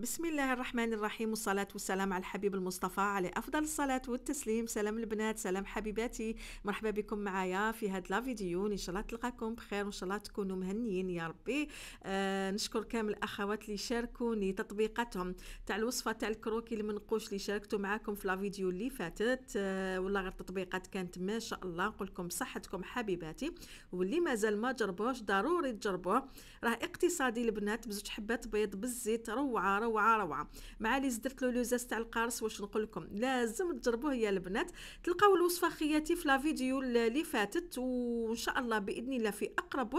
بسم الله الرحمن الرحيم والصلاة والسلام على الحبيب المصطفى على أفضل الصلاة والتسليم سلام البنات سلام حبيباتي مرحبا بكم معايا في هاد لا فيديو إن شاء الله تلقاكم بخير وإن شاء الله تكونوا مهنيين يا ربي آه نشكر كامل الأخوات اللي شاركوني تطبيقاتهم تاع الوصفة تاع الكروكي المنقوش اللي شاركتو معاكم في لا فيديو اللي فاتت آه والله غير التطبيقات كانت ما شاء الله نقول لكم صحتكم حبيباتي واللي مازال ما جربوش ضروري تجربوه راه اقتصادي البنات بزوج حبات بيض بالزيت روعة روعة روعه روعه مع اللي زدت له لوزاز تاع القارص واش نقول لكم لازم تجربوه يا البنات تلقاو الوصفه خياتي في لا فيديو اللي فاتت وان شاء الله باذن الله في اقرب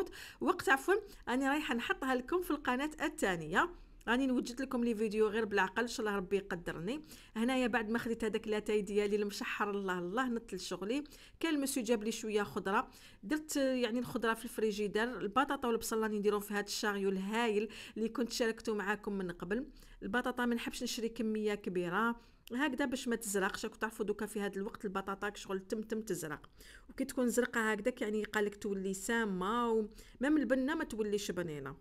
وقت عفوا راني رايحه نحطها لكم في القناه الثانيه راني نوجد لكم لي فيديو غير بالعقل ان شاء الله ربي يقدرني هنايا بعد ما خديت هذاك لاتاي ديالي المشحر الله الله نطل شغلي كان المسيو جاب لي شويه خضره درت يعني الخضره في الفريجيدار البطاطا والبصل راني نديرهم في هذا الشاريو الهايل اللي كنت شاركته معاكم من قبل البطاطا ما نحبش نشري كميه كبيره هكذا باش ما تزرقش راكم تعرفوا دوكا في هذا الوقت البطاطا كشغل تم تم تزرق وكي تكون زرقه هكذا يعني قالك تولي سامه ومام البنه ما توليش بنينه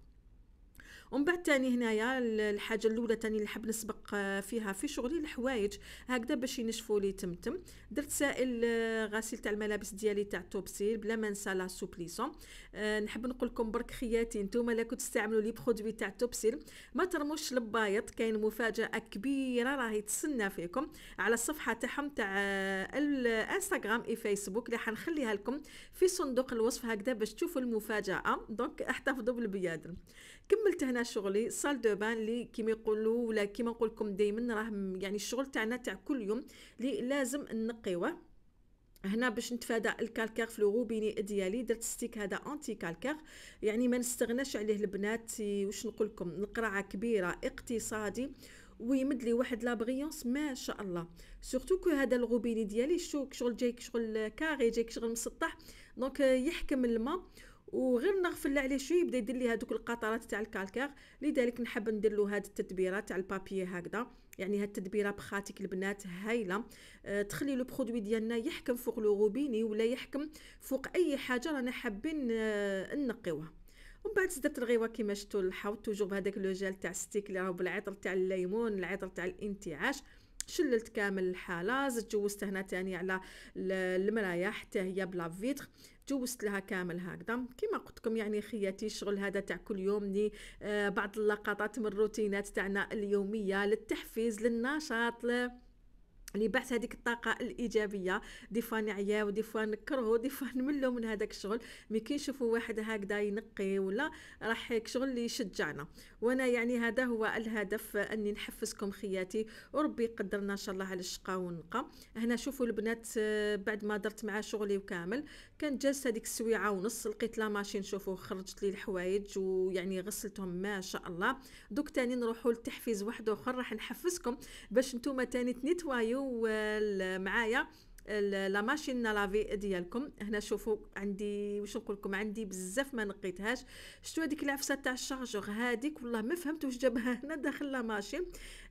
ومن بعد تاني هنايا الحاجه الاولى تاني اللي حاب نسبق آه، فيها في شغلي الحوايج هكذا باش ينشفوا لي تمتم درت سائل آه، غسيل تاع الملابس ديالي تاع توبسيل بلا ما نسى لا سوبليسون آه، نحب نقول لكم برك خياتي نتوما لا كنت تستعملوا لي برودوي تاع توبسيل ما ترموش البايط كاين مفاجاه كبيره راهي تسنى فيكم على الصفحه تاعهم تاع الانستغرام اي فيسبوك اللي حنخليها لكم في صندوق الوصف هكذا باش تشوفوا المفاجاه دونك احتفظوا بالبيادر كملت هنا شغلي صال دو بان اللي كيما يقولوا ولا كيما نقول لكم دائما راه يعني الشغل تاعنا تاع كل يوم اللي لازم نقيوه هنا باش نتفادى الكالكير في الغوبيني ديالي درت ستيك هذا انتي كالكير يعني ما نستغناش عليه البنات واش نقول لكم القرعه كبيره اقتصادي ويمد لي واحد لابغيونس ما شاء الله سورتو كو هذا الغوبيني ديالي شو شغل جايك شغل كاري جايك شغل مسطح دونك يحكم الماء وغير نغفل عليه شويه يبدا يدير لي هذوك القطرات تاع الكالكار لذلك نحب ندير له هاد التدبيره تاع البابي هكذا يعني هاد التدبيره بخاتك البنات هايله أه تخلي لو برودوي ديالنا يحكم فوق لو روبيني ولا يحكم فوق اي حاجه رانا حابين أه نقيوها ومن بعد زدت الغيوه كما شفتوا الحوض توجور بهذاك لو جيل تاع ستيك اللي راهو بالعطر تاع الليمون العطر تاع الانتعاش شللت كامل الحاله زدت جوزت هنا تاني على المرايه حتى هي بلا فيتر جوزت لها كامل هكذا كما قلت لكم يعني خياتي الشغل هذا تاع كل يوم ني آه، بعض اللقطات من الروتينات تاعنا اليوميه للتحفيز للنشاط ل... لبعث هذيك الطاقه الايجابيه دي فوا نعياو ودي فوا نكرهو دي فوا نملو من هذاك الشغل مي كي نشوفو واحد هكذا ينقي ولا راح هيك شغل اللي يشجعنا وانا يعني هذا هو الهدف اني نحفزكم خياتي وربي يقدرنا ان شاء الله على الشقا والنقى هنا شوفوا البنات آه، بعد ما درت مع شغلي وكامل كانت جالسه ديك السويعه ونص لقيت لا ماشي شوفوا خرجت لي الحوايج ويعني غسلتهم ما شاء الله دوك تاني نروحوا للتحفيز واحد اخر راح نحفزكم باش نتوما تاني تنيتوايو آه، معايا لا ماشين لافي ديالكم هنا شوفوا عندي واش نقول لكم عندي بزاف ما نقيتهاش شفتوا هذيك العفسه تاع الشارجور هذيك والله ما فهمت واش جابها هنا داخل لا ماشين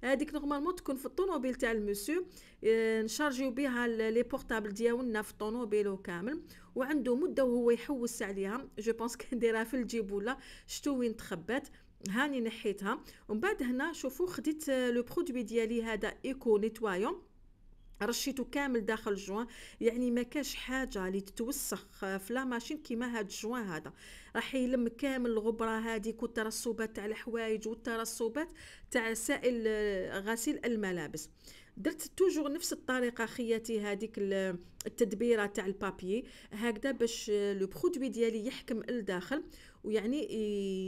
هذيك نورمالمون تكون في الطوموبيل تاع المسيو اه نشارجيو بها لي بورطابل ديالنا في الطوموبيل كامل وعنده مده وهو يحوس عليها جو بونس كنديرها في الجيب ولا شتو وين تخبات هاني نحيتها ومن بعد هنا شوفوا خديت لو آه، برودوي ديالي هذا ايكو نيتوايون رشيته كامل داخل الجوان يعني ما كاش حاجه اللي تتوسخ آه، في لا ماشين كيما هاد الجوان هذا راح يلم كامل الغبره هذيك والترسبات تاع الحوايج والترسبات تاع سائل آه، غسيل الملابس درت توجور نفس الطريقه خياتي هذيك آه، التدبيره تاع البابي هكذا باش لو برودوي ديالي يحكم لداخل ويعني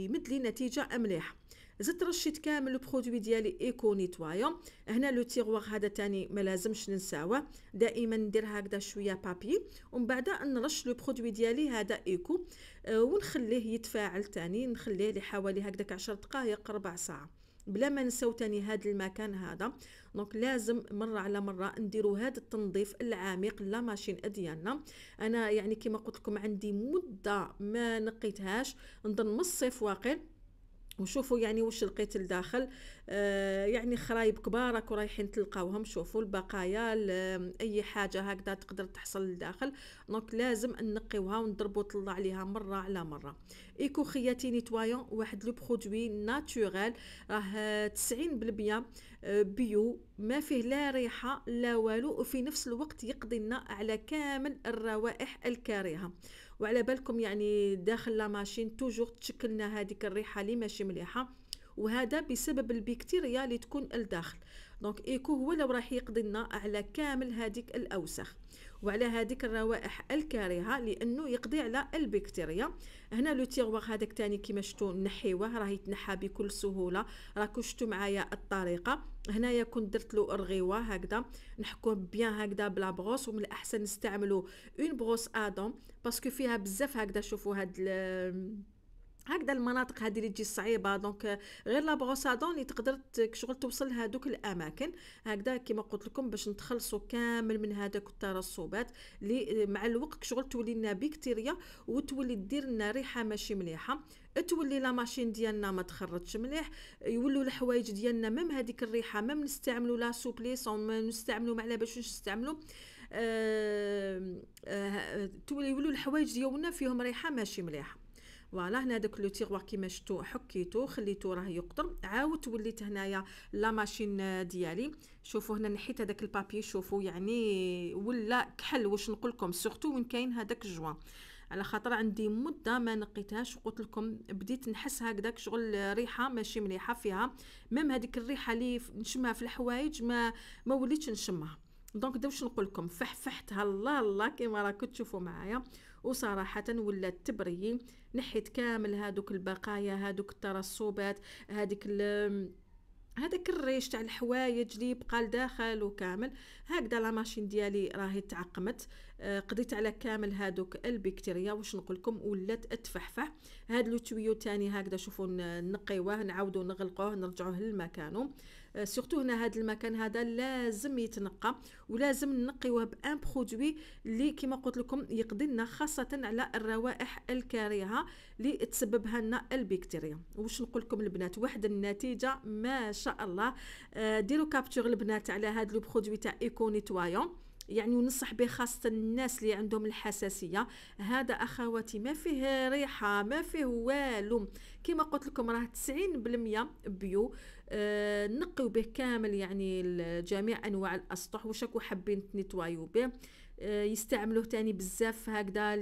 يمد لي نتيجه مليحه زدت رشيت كامل البرودوي ديالي ايكو نيتوايا هنا لو تيغوار هذا تاني ما لازمش ننساوه دائما ندير هكذا شويه بابي ومن بعد نرش لو برودوي ديالي هذا ايكو أه ونخليه يتفاعل تاني نخليه لحوالي هكذاك 10 دقائق ربع ساعه بلا ما نساو تاني هذا المكان هذا دونك لازم مره على مره نديروا هذا التنظيف العميق لا ماشين ديالنا انا يعني كما قلت لكم عندي مده ما نقيتهاش نظن من الصيف واقيل وشوفوا يعني واش لقيت لداخل آه، يعني خرايب كبار راكو رايحين تلقاوهم شوفوا البقايا اي حاجه هكذا تقدر تحصل لداخل دونك لازم نقيوها ونضربوا طلع عليها مره على مره ايكو خياتي نيتوايون واحد لو برودوي ناتوريل راه 90% بيو ما فيه لا ريحه لا والو وفي نفس الوقت يقضي لنا على كامل الروائح الكريهه وعلى بالكم يعني داخل لا ماشين توجور تشكلنا هذيك الريحه اللي ماشي مليحه وهذا بسبب البكتيريا اللي تكون الداخل دونك ايكو هو لو راح يقضي لنا على كامل هذيك الاوساخ وعلى هذيك الروائح الكريهه لانه يقضي على البكتيريا هنا لو تيغوار هذاك تاني كما شفتوا نحيوه راه يتنحى بكل سهوله راكم شفتوا معايا الطريقه هنايا كنت درت له الرغيوه هكذا نحكوه بيان هكذا بلا بغوص ومن الاحسن نستعملوا اون بغوص ادون باسكو فيها بزاف هكذا شوفوا هاد هكذا المناطق هذه اللي تجي صعيبه دونك غير لا بروسادون اللي تقدر شغل توصل لهذوك الاماكن هكذا كما قلت لكم باش نتخلصوا كامل من هذاك الترسبات اللي مع الوقت شغل تولي لنا بكتيريا وتولي دير لنا ريحه ماشي مليحه تولي لا ماشين ديالنا ما تخرجش مليح يولوا الحوايج ديالنا ميم هذيك الريحه ميم نستعملوا لا سوبليسون نستعملوا ما باش نستعملوا أه أه تولي يولوا الحوايج ديالنا فيهم ريحه ماشي مليحه فوالا هنا داك لو تيغوار كيما شفتو حكيتو خليتو راه يقطر عاودت وليت هنايا لا ماشين ديالي شوفوا هنا نحيت هذاك البابي شوفوا يعني ولا كحل واش نقول لكم سورتو وين كاين هذاك الجوان على خاطر عندي مده ما نقيتهاش وقلت لكم بديت نحس هكذاك شغل ريحه ماشي مليحه فيها ميم هذيك الريحه اللي نشمها في الحوايج ما ما وليتش نشمها دونك دا واش نقول لكم فحفحتها الله الله كيما راكم تشوفوا معايا وصراحه ولات تبري نحيت كامل هادوك البقايا هادوك الترسبات هذيك هذاك الريش تاع الحوايج اللي بقى لداخل وكامل هكذا لا ماشين ديالي راهي تعقمت آه، قضيت على كامل هادوك البكتيريا واش نقول لكم ولات تفحفح هاد لو تويو تاني هكذا شوفوا نقيوه نعاودو نغلقوه نرجعوه لمكانو سورتو euh, هنا هذا المكان هذا لازم يتنقى ولازم نقيوه بان برودوي اللي كما قلت لكم يقضي لنا خاصه على الروائح الكريهه اللي تسببها لنا البكتيريا واش نقول لكم البنات واحد النتيجه ما شاء الله آه، ديروا كابتور البنات على هذا لو برودوي تاع ايكو نيتوايون يعني ونصح به خاصة الناس اللي عندهم الحساسية هذا أخواتي ما فيه ريحة ما فيه والو كما قلت لكم راه 90% بيو آه، نقيو به كامل يعني جميع انواع الاسطح وشكو حابين نتوايو به آه، يستعملوه تاني بزاف هكذا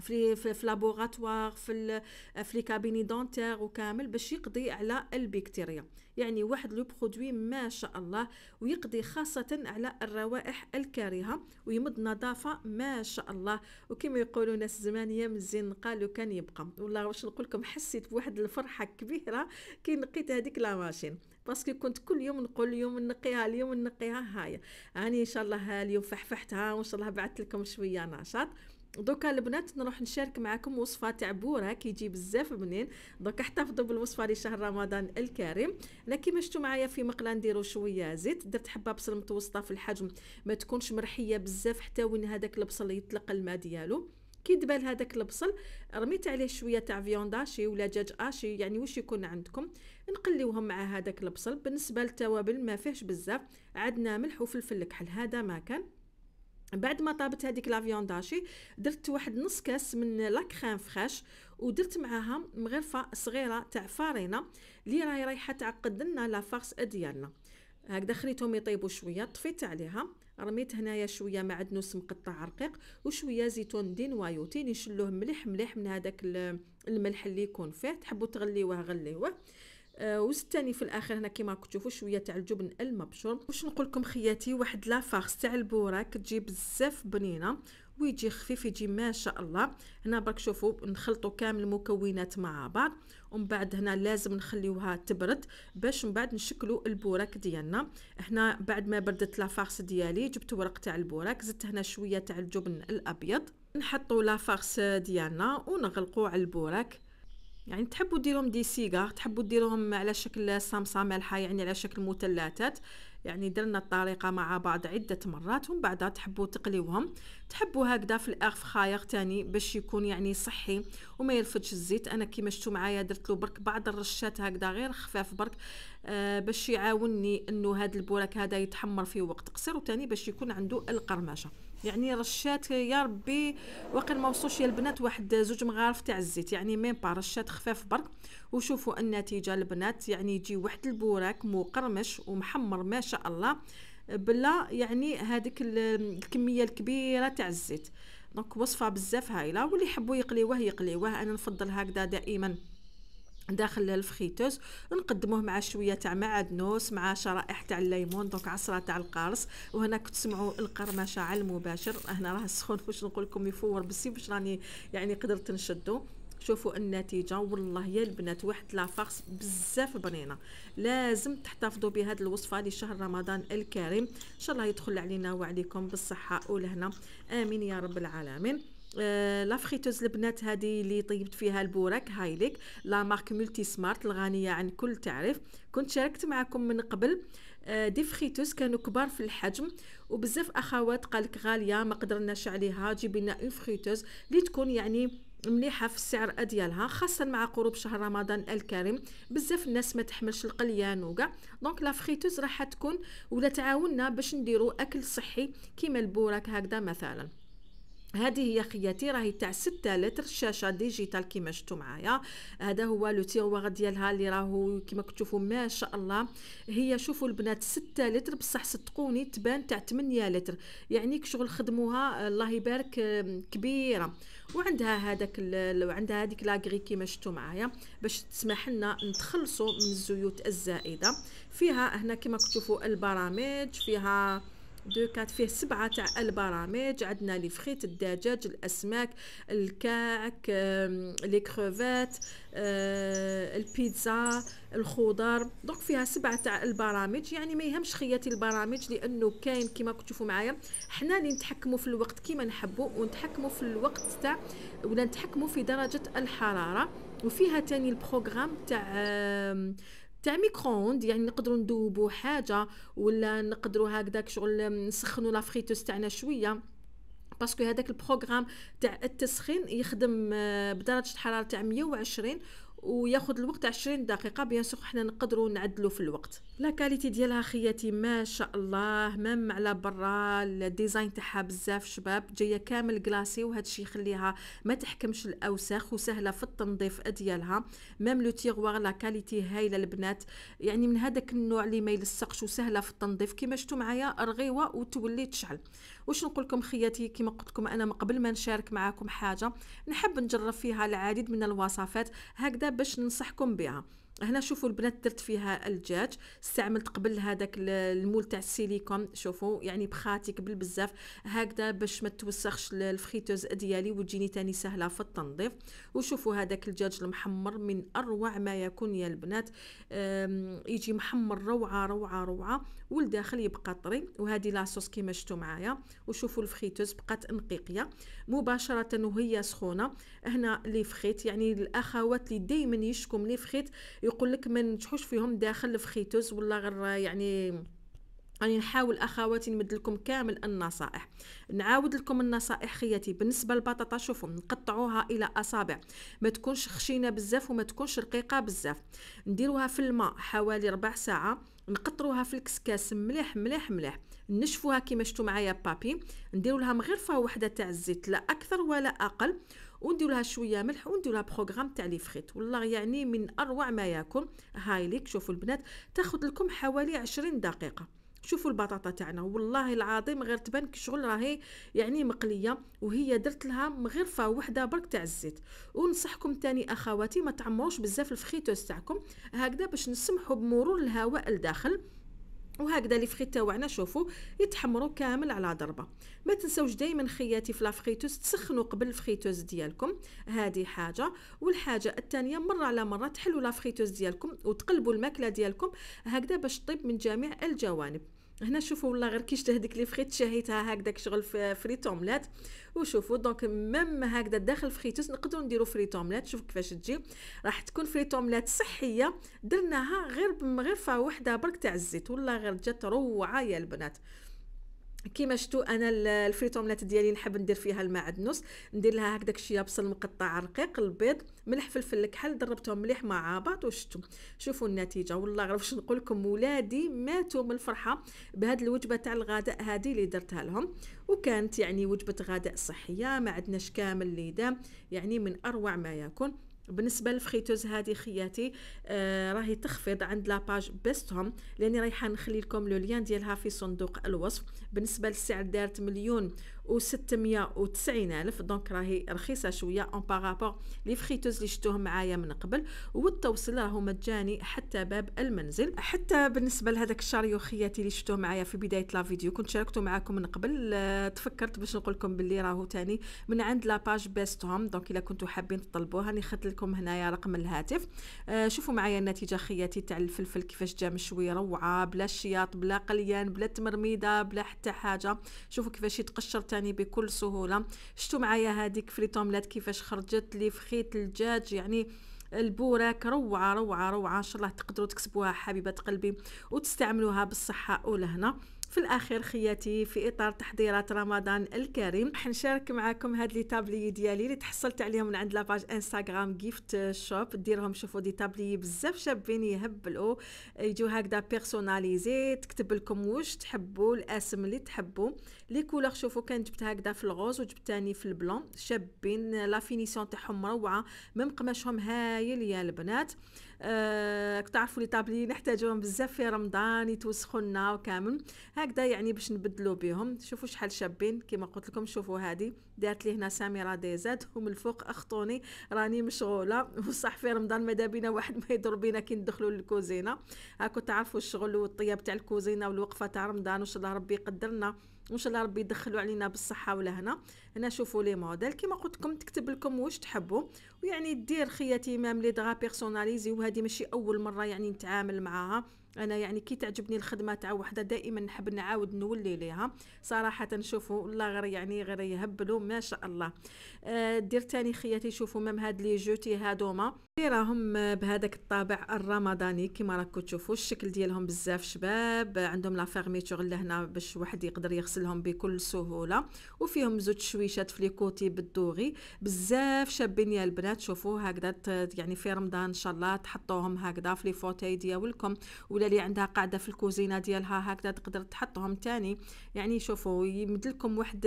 في في في لابوغاتوار في في لي كابيني دونتير وكامل باش يقضي على البكتيريا يعني واحد لو برودوي ما شاء الله ويقضي خاصة على الروائح الكريهه ويمد نظافة ما شاء الله وكما يقولوا ناس زمان يا مزين قالوا كان يبقى والله واش نقول لكم حسيت بواحد الفرحة كبيرة كي نقيت هذيك لا ماشين باسكو كنت كل يوم نقول اليوم نقيها اليوم نقيها هاي هاني يعني ان شاء الله اليوم فحفحتها وان شاء الله بعثت لكم شويه نشاط دوكا البنات نروح نشارك معكم وصفه تاع بوره كيجي بزاف بنين دوكا احتفظوا بالوصفه لشهر رمضان الكريم انا كيما شفتوا معايا في مقله نديروا شويه زيت درت حبه بصل متوسطه في الحجم ما تكونش مرحيه بزاف حتى وين هذاك البصل يطلق الماء ديالو كي دبال هذاك البصل رميت عليه شويه تاع فيوندا شي ولا دجاج اشي آه، يعني واش يكون عندكم نقليوهم مع هذاك البصل بالنسبه للتوابل ما فيهش بزاف عندنا ملح وفلفل الكحل هذا ما كان بعد ما طابت هذيك لا فيونداشي درت واحد نص كاس من لا كريم فريش ودرت معاها مغرفه صغيره تاع فارينه اللي راهي رايحه تعقد لنا لا فارس ديالنا هكذا خليتهم يطيبوا شويه طفيت عليها رميت هنايا شويه معدنوس مقطع رقيق وشويه زيتون دين وايوتين يشلوه مليح مليح من هذاك الملح اللي يكون فيه تحبوا تغليوه غليوه آه، وستاني في الاخر هنا كما راكم تشوفوا شويه تاع الجبن المبشور واش نقول لكم خياتي واحد لافارس تاع البوره كتجي بزاف بنينه ويجي خفيف يجي ما شاء الله هنا برك شوفوا نخلطوا كامل المكونات مع بعض ومن بعد هنا لازم نخليوها تبرد باش من بعد نشكلوا البوراك ديالنا هنا بعد ما بردت لافارس ديالي جبت ورق تاع البوراك زدت هنا شويه تاع الجبن الابيض نحطوا لافارس ديالنا ونغلقوا على البوراك يعني تحبوا ديرهم دي سيغا تحبوا ديرهم على شكل صمصه مالحه يعني على شكل مثلثات يعني درنا الطريقه مع بعض عده مرات ومن بعدها تحبوا تقليوهم تحبوا هكذا في الاير فراير ثاني باش يكون يعني صحي وما يلفتش الزيت انا كيما شفتوا معايا درت له برك بعض الرشات هكذا غير خفاف برك آه باش يعاونني انه هذا البوراك هذا يتحمر في وقت قصير وثاني باش يكون عنده القرمشه يعني رشات يا ربي واقيلا ما وصلوش يا البنات واحد زوج مغارف تاع الزيت يعني ميم با رشات خفاف برك وشوفوا النتيجه البنات يعني يجي واحد البوراك مقرمش ومحمر ما شاء الله بلا يعني هذيك الكميه الكبيره تاع الزيت دونك وصفه بزاف هايله واللي يحبوا يقليوه يقليوه انا نفضل هكذا دائما داخل الفخيتوز نقدموه مع شويه تاع معدنوس مع شرائح تاع الليمون دونك عصره تاع القارص وهنا كتسمعوا القرمشه على المباشر هنا راه سخون واش نقول لكم يفور بسي باش راني يعني قدرت نشدو شوفوا النتيجه والله يا البنات واحد لافاخس بزاف بنينه لازم تحتفظوا بهذه الوصفه لشهر رمضان الكريم ان شاء الله يدخل علينا وعليكم بالصحه والهنا امين يا رب العالمين آه لافريتوز البنات هذه اللي طيبت فيها البوراك هايليك لا مارك ملتي سمارت الغنيه عن كل تعريف كنت شاركت معكم من قبل آه، دي فريتوز كانوا كبار في الحجم وبزاف اخوات قالك غاليه ما قدرناش عليها جيب لنا اون فريتوز اللي تكون يعني مليحه في السعر ديالها خاصه مع قروب شهر رمضان الكريم بزاف الناس ما تحملش القليان وكاع دونك لا فريتوز راح تكون ولا تعاوننا باش نديرو اكل صحي كيما البوراك هكذا مثلا هذه هي خياتي راهي تاع 6 لتر شاشه ديجيتال كيما شفتوا معايا هذا هو لو تيغوار ديالها اللي راهو كيما كتشوفوا ما شاء الله هي شوفوا البنات 6 لتر بصح صدقوني تبان تاع 8 لتر يعني كشغل خدموها الله يبارك كبيره وعندها هذاك وعندها هذيك لاغري كيما شفتوا معايا باش تسمح لنا نتخلصوا من الزيوت الزائده فيها هنا كيما كتشوفوا البرامج فيها دو كات فيه سبعة تاع البرامج عندنا لي فخيت الدجاج الأسماك الكعك لي كروفات آه، البيتزا الخضر دونك فيها سبعة تاع البرامج يعني ما يهمش خياتي البرامج لأنه كاين راكم تشوفوا معايا حنا اللي نتحكموا في الوقت كيما نحبوا ونتحكموا في الوقت تاع ولا نتحكموا في درجة الحرارة وفيها تاني البروغرام تاع تاع ميكرووند يعني نقدروا نذوبوا حاجه ولا نقدروا هكذاك شغل نسخنوا لا فريتوس تاعنا شويه باسكو هذاك البروغرام تاع التسخين يخدم آه، بدرجه حراره تاع 120 وياخذ الوقت 20 دقيقه بيان سور حنا نقدروا نعدلوا في الوقت لا كاليتي ديالها خياتي ما شاء الله مام على برا الديزاين تاعها بزاف شباب جايه كامل كلاسي وهذا الشيء يخليها ما تحكمش الاوساخ وسهله في التنظيف ديالها مام لو تيغوار لا كاليتي هايله البنات يعني من هذاك النوع اللي ما يلصقش وسهله في التنظيف كما شفتوا معايا رغيوه وتولي تشعل واش نقول لكم خياتي كما قلت لكم انا قبل ما نشارك معاكم حاجه نحب نجرب فيها العديد من الوصفات هكذا باش ننصحكم بها هنا شوفوا البنات درت فيها الدجاج استعملت قبل هذاك المول تاع السيليكون شوفوا يعني بخاتي قبل بزاف هكذا باش ما توسخش الفريتوز ديالي وتجيني تاني سهله في التنظيف وشوفوا هذاك الدجاج المحمر من اروع ما يكون يا البنات يجي محمر روعه روعه روعه والداخل يبقى طري وهذه لاصوص كيما شفتوا معايا وشوفوا الفريتوز بقات نقيقيه مباشره وهي سخونه هنا لي فخيت يعني الاخوات اللي دائما يشكم لي فخيت يقول لك ما ننجحوش فيهم داخل الفخيتوس ولا غير يعني راني نحاول اخواتي نمد لكم كامل النصائح نعاود لكم النصائح خياتي بالنسبه للبطاطا شوفوا نقطعوها الى اصابع ما تكونش خشينه بزاف وما تكونش رقيقه بزاف نديروها في الماء حوالي ربع ساعه نقطروها في الكسكاس مليح مليح مليح نشفوها كيما شفتوا معايا بابي نديروا لها مغرفه واحده تاع الزيت لا اكثر ولا اقل ونديروا لها شويه ملح ونديروا لها بروغرام تاع لي فريت والله يعني من اروع ما ياكل هايليك شوفوا البنات تاخذ لكم حوالي 20 دقيقه شوفوا البطاطا تاعنا والله العظيم غير تبان شغل راهي يعني مقليه وهي درت لها غير فا وحده برك تاع الزيت ونصحكم تاني اخواتي ما تعمروش بزاف الفخيتوس تاعكم هكذا باش نسمحوا بمرور الهواء لداخل وهكذا لي فخيت تاعنا شوفوا يتحمروا كامل على ضربه ما تنساوش دائما خياتي فلا لافريتوز تسخنوا قبل الفريتوز ديالكم هذه حاجه والحاجه الثانيه مره على مره تحلوا لافريتوز ديالكم وتقلبوا الماكله ديالكم هكذا باش طيب من جميع الجوانب هنا شوفوا والله غير كي شفت هذيك لي فريت شهيتها هكذاك شغل في فريت اومليت وشوفوا دونك ميم هكذا داخل فخيتوس نقدروا نديروا فريت اومليت شوف كيفاش تجي راح تكون فريت اومليت صحيه درناها غير غير فيها وحده برك تاع الزيت والله غير جات روعه يا البنات كيما شفتوا انا الفريتوملات ديالي نحب ندير فيها المعدنوس ندير لها هكذاك شويه بصل مقطع رقيق البيض ملح فلفل الكحل دربتهم مليح مع بعض وشتو شوفوا النتيجه والله غير واش نقول لكم ولادي ماتوا من الفرحه بهذه الوجبه تاع الغداء هذه اللي درتها لهم وكانت يعني وجبه غداء صحيه ما عندناش كامل اللي دام يعني من اروع ما يكون بالنسبه للفريتوز هذه خياتي آه راهي تخفيض عند لاباج بيستهم لاني رايحه نخلي لكم لو ديالها في صندوق الوصف بالنسبه للسعر دارت مليون و 690 الف دونك راهي رخيصه شويه اون بارابور لي فريتوز اللي شفتوهم معايا من قبل والتوصيل راهو مجاني حتى باب المنزل حتى بالنسبه لهذاك خياتي اللي شفتوه معايا في بدايه لا فيديو كنت شاركته معاكم من قبل تفكرت باش نقول لكم باللي راهو تاني من عند لاباج بيست هوم دونك الا كنتو حابين تطلبوه راني خدت لكم هنايا رقم الهاتف آه، شوفوا معايا النتيجه خياتي تاع الفلفل كيفاش جا مشوي روعه بلا شياط بلا قليان بلا تمرميده بلا حتى حاجه شوفوا كيفاش يتقشر عاوتاني بكل سهوله شفتوا معايا هذيك فري توملات كيفاش خرجت لي فخيت الدجاج يعني البوراك روعه روعه روعه ان شاء الله تقدروا تكسبوها حبيبه قلبي وتستعملوها بالصحه ولهنا في الاخير خياتي في اطار تحضيرات رمضان الكريم راح نشارك معكم هاد لي تابلي ديالي اللي تحصلت عليهم من عند لاباج انستغرام جيفت شوب ديرهم شوفوا دي تابلي بزاف شابين يهبلوا يجوا هكذا بيرسوناليزي تكتب لكم واش تحبوا الاسم اللي تحبوا لي كولور شوفو كان جبتها هكذا في الغوز وجبت ثاني في البلون شابين لا فينيسيون تاعهم روعه ميم قماشهم هايل يا البنات آه تعرفوا لي طابلي نحتاجوهم بزاف في رمضان يتوسخوا لنا وكامل هكذا يعني باش نبدلو بهم شوفوا شحال شابين كما قلت لكم شوفوا هذه دارت لي هنا سميره ديزاد ومن الفوق اخطوني راني مشغوله وصح في رمضان ماذا بينا واحد ما يضر بينا كي ندخلوا للكوزينه هاكو تعرفوا الشغل والطياب تاع الكوزينه والوقفه تاع رمضان وان شاء الله ربي يقدرنا وان شاء الله ربي يدخلوا علينا بالصحه ولهنا هنا شوفوا لي موديل كما قلت لكم تكتب لكم واش تحبوا ويعني دير خياتي مام لي دغا بيرسوناليزي وهذه ماشي اول مره يعني نتعامل معاها انا يعني كي تعجبني الخدمه تاع وحده دائما نحب نعاود نولي ليها صراحه نشوفوا الله غير يعني غير يهبلوا ما شاء الله آه دير تاني خياتي شوفوا مام هاد لي جوتي هادوما اللي راهم بهذاك الطابع الرمضاني كيما راكم تشوفوا الشكل ديالهم بزاف شباب عندهم لا فيرميتور لهنا باش واحد يقدر يغسلهم بكل سهوله وفيهم زوج شويشات في كوتي بالدوغي بزاف شابين يا البنات شوفوا هكذا يعني في رمضان ان شاء الله تحطوهم هكذا في لي فوتاي ديالكم ولا ولا اللي عندها قاعده في الكوزينه ديالها هكذا تقدر تحطهم تاني يعني شوفوا يمد لكم واحد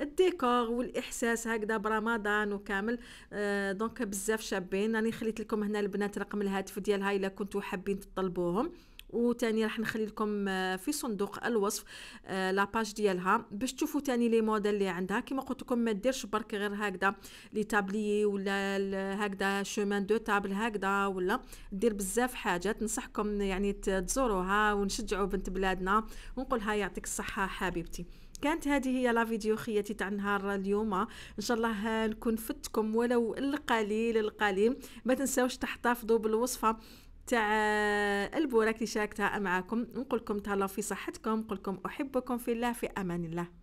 الديكور والاحساس هكذا برمضان وكامل آه، دونك بزاف شابين راني خليت لكم هنا البنات رقم الهاتف ديالها الا كنتوا حابين تطلبوهم وتاني راح نخلي لكم آه، في صندوق الوصف آه، لاباج ديالها باش تشوفوا تاني لي موديل اللي عندها كما قلت لكم ما ديرش برك غير هكذا لي تابلي ولا هكذا شومان دو تابل هكذا ولا دير بزاف حاجات نصحكم يعني تزوروها ونشجعوا بنت بلادنا ونقولها يعطيك الصحه حبيبتي كانت هذه هي لا فيديو خياتي تاع نهار اليوم ان شاء الله نكون فتكم ولو القليل القليل ما تنساوش تحتفظوا بالوصفه تاع البوراك اللي شاركتها معاكم نقول لكم تهلاو في صحتكم نقول لكم احبكم في الله في امان الله